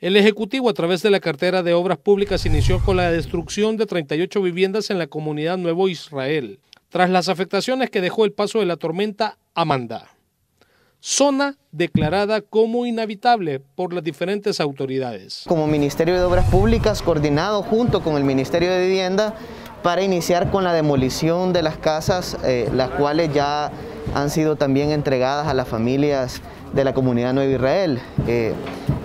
El Ejecutivo, a través de la cartera de Obras Públicas, inició con la destrucción de 38 viviendas en la comunidad Nuevo Israel, tras las afectaciones que dejó el paso de la tormenta Amanda. Zona declarada como inhabitable por las diferentes autoridades. Como Ministerio de Obras Públicas, coordinado junto con el Ministerio de Vivienda, para iniciar con la demolición de las casas, eh, las cuales ya han sido también entregadas a las familias de la comunidad Nueva Israel. Eh,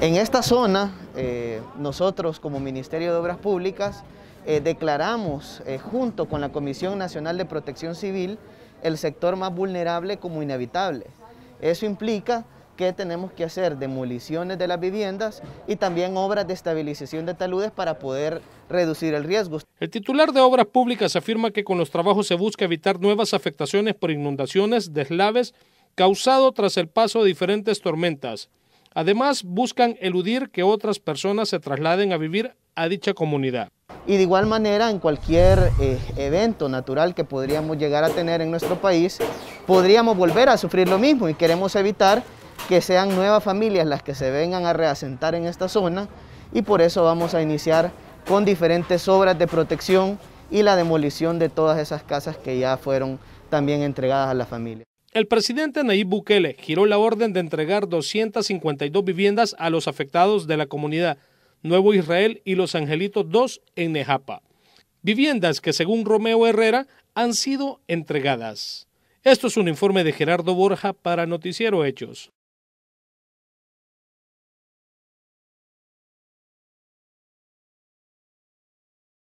en esta zona, eh, nosotros como Ministerio de Obras Públicas eh, declaramos, junto con la Comisión Nacional de Protección Civil, el sector más vulnerable como inevitable... Eso implica que tenemos que hacer demoliciones de las viviendas y también obras de estabilización de taludes para poder reducir el riesgo. El titular de Obras Públicas afirma que con los trabajos se busca evitar nuevas afectaciones por inundaciones, deslaves causado tras el paso de diferentes tormentas. Además, buscan eludir que otras personas se trasladen a vivir a dicha comunidad. Y de igual manera, en cualquier eh, evento natural que podríamos llegar a tener en nuestro país, podríamos volver a sufrir lo mismo y queremos evitar que sean nuevas familias las que se vengan a reasentar en esta zona y por eso vamos a iniciar con diferentes obras de protección y la demolición de todas esas casas que ya fueron también entregadas a las familias. El presidente Nayib Bukele giró la orden de entregar 252 viviendas a los afectados de la comunidad Nuevo Israel y Los Angelitos II en Nejapa. Viviendas que, según Romeo Herrera, han sido entregadas. Esto es un informe de Gerardo Borja para Noticiero Hechos.